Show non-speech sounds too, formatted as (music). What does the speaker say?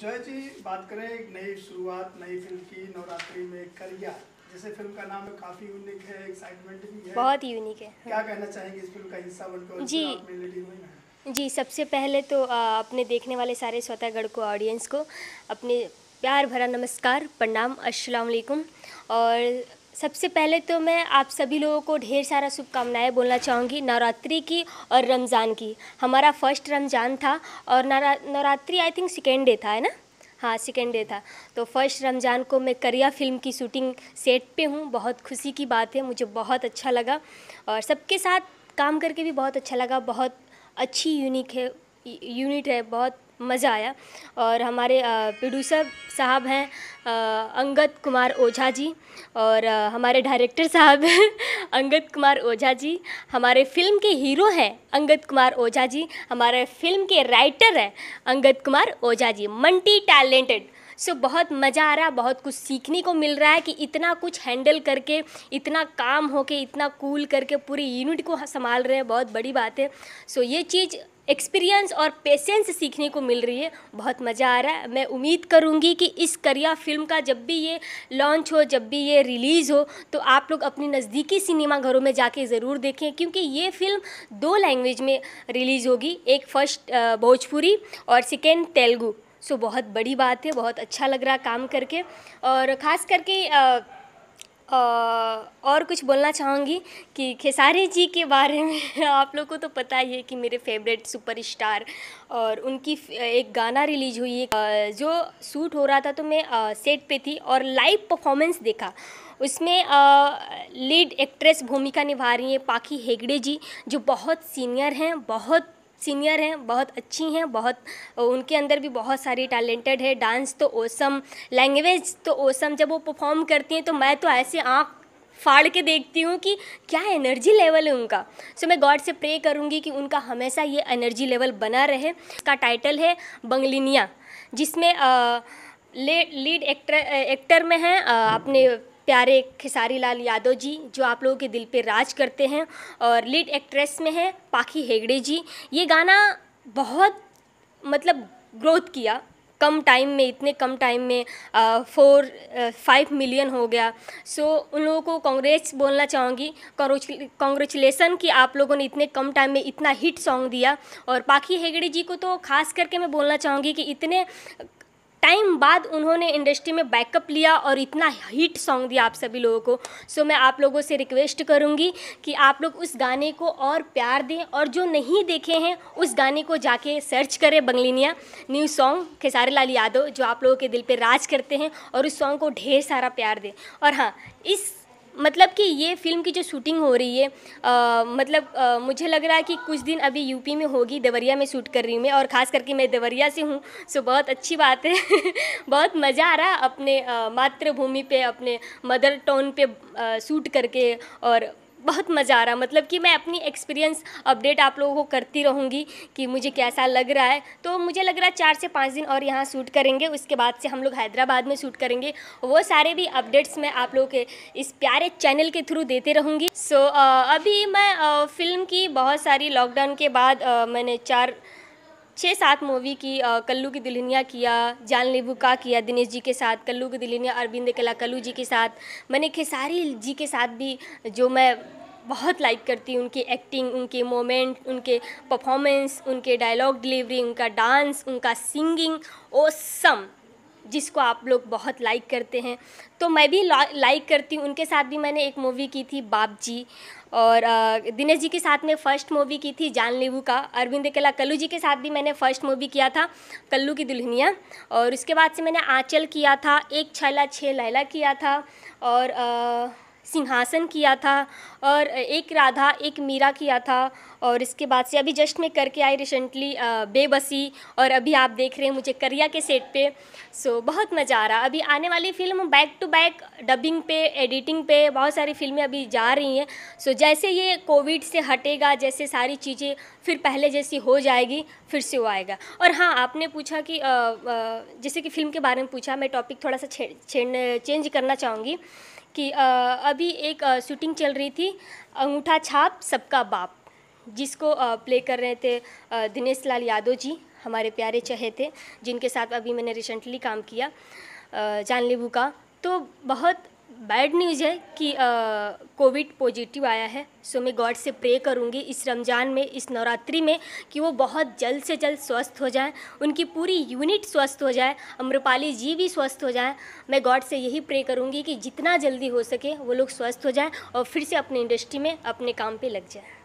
जय जी बात करें एक नई शुरुआत नई फिल्म की नवरात्रि में करिया जैसे फिल्म का नाम काफी यूनिक है एक्साइटमेंट भी है बहुत यूनिक है क्या कहना चाहेंगे इस फिल्म का हिस्सा बनकर जी जी सबसे पहले तो अपने देखने वाले सारे स्वतःगढ़ को ऑडियंस को अपने प्यार भरा नमस्कार प्रणाम अस्सलाम वालेकुम और सबसे पहले तो मैं आप सभी लोगों को ढेर सारा शुभकामनाएं बोलना चाहूँगी नवरात्रि की और रमज़ान की हमारा फर्स्ट रमज़ान था और Navratri I think second day था है ना हाँ सेकेंड डे था तो फर्स्ट रमज़ान को मैं करिया फिल्म की शूटिंग सेट पे हूँ बहुत खुशी की बात है मुझे बहुत अच्छा लगा और सबके साथ काम करके भी बहुत अच्छा लगा बहुत अच्छी यूनिक है यूनिट है बहुत मज़ा आया और हमारे प्रोड्यूसर साहब हैं अंगद कुमार ओझा जी और हमारे डायरेक्टर साहब (laughs) हैं अंगद कुमार ओझा जी हमारे फिल्म के हीरो हैं अंगद कुमार ओझा जी हमारे फिल्म के राइटर हैं Angad Kumar Ojha ji multi talented so बहुत मज़ा आ रहा है बहुत कुछ सीखने को मिल रहा है कि इतना कुछ हैंडल करके इतना काम होके इतना कूल करके पूरी यूनिट को संभाल रहे हैं बहुत बड़ी बात है सो ये चीज़ एक्सपीरियंस और पेशेंस सीखने को मिल रही है बहुत मज़ा आ रहा है मैं उम्मीद करूँगी कि इस करिया फिल्म का जब भी ये लॉन्च हो जब भी ये रिलीज़ हो तो आप लोग अपने नज़दीकी सिनेमा घरों में जाके ज़रूर देखें क्योंकि ये फिल्म दो लैंग्वेज में रिलीज़ होगी एक फर्स्ट भोजपुरी और सेकेंड तेलुगू सो बहुत बड़ी बात है बहुत अच्छा लग रहा काम करके और ख़ास करके आ, आ, और कुछ बोलना चाहूँगी कि खेसारी जी के बारे में (laughs) आप लोग को तो पता ही है कि मेरे फेवरेट सुपर स्टार और उनकी एक गाना रिलीज हुई है जो सूट हो रहा था तो मैं सेट पे थी और लाइव परफॉर्मेंस देखा उसमें लीड एक्ट्रेस भूमिका निभा रही है पाखी हेगड़े जी जो बहुत सीनियर हैं बहुत सीनियर हैं बहुत अच्छी हैं बहुत उनके अंदर भी बहुत सारी टैलेंटेड है डांस तो ओसम लैंग्वेज तो ओसम जब वो परफॉर्म करती हैं तो मैं तो ऐसे आँख फाड़ के देखती हूँ कि क्या एनर्जी लेवल है उनका सो so, मैं गॉड से प्रे करूँगी कि उनका हमेशा ये एनर्जी लेवल बना रहे का टाइटल है बंगलिनिया जिसमें लीड एक्टर एक्टर में हैं अपने प्यारे खेसारी लाल यादव जी जो आप लोगों के दिल पे राज करते हैं और लीड एक्ट्रेस में है पाखी हेगड़े जी ये गाना बहुत मतलब ग्रोथ किया कम टाइम में इतने कम टाइम में फोर फाइव मिलियन हो गया सो उन लोगों को कांग्रेस बोलना चाहूँगी कॉन्ग्रेचुलेसन कि आप लोगों ने इतने कम टाइम में इतना हिट सॉन्ग दिया और पाखी हेगड़े जी को तो खास करके मैं बोलना चाहूँगी कि इतने टाइम बाद उन्होंने इंडस्ट्री में बैकअप लिया और इतना हिट सॉन्ग दिया आप सभी लोगों को सो मैं आप लोगों से रिक्वेस्ट करूँगी कि आप लोग उस गाने को और प्यार दें और जो नहीं देखे हैं उस गाने को जाके सर्च करें बंगलिनिया न्यू सॉन्ग खेसारी लाल यादव जो आप लोगों के दिल पर राज करते हैं और उस सॉन्ग को ढेर सारा प्यार दें और हाँ इस मतलब कि ये फ़िल्म की जो शूटिंग हो रही है आ, मतलब आ, मुझे लग रहा है कि कुछ दिन अभी यूपी में होगी देवरिया में शूट कर रही हूँ मैं और ख़ास करके मैं देवरिया से हूँ सो बहुत अच्छी बात है (laughs) बहुत मज़ा आ रहा अपने मातृभूमि पे अपने मदर टाउन पे शूट करके और बहुत मज़ा आ रहा मतलब कि मैं अपनी एक्सपीरियंस अपडेट आप लोगों को करती रहूँगी कि मुझे कैसा लग रहा है तो मुझे लग रहा है चार से पाँच दिन और यहाँ शूट करेंगे उसके बाद से हम लोग हैदराबाद में शूट करेंगे वो सारे भी अपडेट्स मैं आप लोगों के इस प्यारे चैनल के थ्रू देते रहूँगी सो so, अभी मैं फिल्म की बहुत सारी लॉकडाउन के बाद मैंने चार छः सात मूवी की कल्लू की दुल्हनिया किया लेबू का किया दिनेश जी के साथ कल्लू की दुल्हनिया अरविंद कला कल्लू जी के साथ मैंने खेसारी जी के साथ भी जो मैं बहुत लाइक करती हूँ उनकी एक्टिंग उनके मोमेंट उनके परफॉर्मेंस उनके डायलॉग डिलीवरी उनका डांस उनका सिंगिंग ओसम जिसको आप लोग बहुत लाइक करते हैं तो मैं भी लाइक करती हूँ उनके साथ भी मैंने एक मूवी की थी बाप जी और दिनेश जी के साथ में फ़र्स्ट मूवी की थी जानलेबू का अरविंद केला कल्लू जी के साथ भी मैंने फ़र्स्ट मूवी किया था कल्लू की दुल्हनिया और उसके बाद से मैंने आंचल किया था एक छैला छः लैला किया था और सिंहासन किया था और एक राधा एक मीरा किया था और इसके बाद से अभी जस्ट मैं करके आई रिसेंटली बेबसी और अभी आप देख रहे हैं मुझे करिया के सेट पे सो बहुत मज़ा आ रहा अभी आने वाली film back to back dubbing पे एडिटिंग पे बहुत सारी फिल्में अभी जा रही हैं सो जैसे ये कोविड से हटेगा जैसे सारी चीज़ें फिर पहले जैसी हो जाएगी फिर से वो आएगा और हाँ आपने पूछा कि आ, आ, जैसे कि फिल्म के बारे में पूछा मैं टॉपिक थोड़ा सा छे, छे, चेंज करना चाहूँगी कि आ, अभी एक शूटिंग चल रही थी अंगूठा छाप सबका बाप जिसको प्ले कर रहे थे दिनेश लाल यादव जी हमारे प्यारे चहे थे जिनके साथ अभी मैंने रिसेंटली काम किया जानलेबू का तो बहुत बैड न्यूज़ है कि कोविड पॉजिटिव आया है सो मैं गॉड से प्रे करूँगी इस रमज़ान में इस नवरात्रि में कि वो बहुत जल्द से जल्द स्वस्थ हो जाए उनकी पूरी यूनिट स्वस्थ हो जाए अम्रपाली जी भी स्वस्थ हो जाए मैं गॉड से यही प्रे करूँगी कि जितना जल्दी हो सके वो लोग स्वस्थ हो जाए और फिर से अपनी इंडस्ट्री में अपने काम पर लग जाए